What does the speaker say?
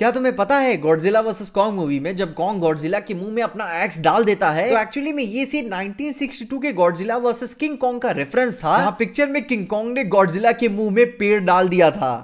क्या तुम्हें पता है गॉडजिला वर्सेस कॉन्ग मूवी में जब कॉन्ग गॉडजिला के मुंह में अपना एक्स डाल देता है तो एक्चुअली में ये सीन 1962 के गॉडजिला वर्सेस किंग कॉन्ग का रेफरेंस था पिक्चर में किंग कॉन्ग ने गॉडजिला के मुंह में पेड़ डाल दिया था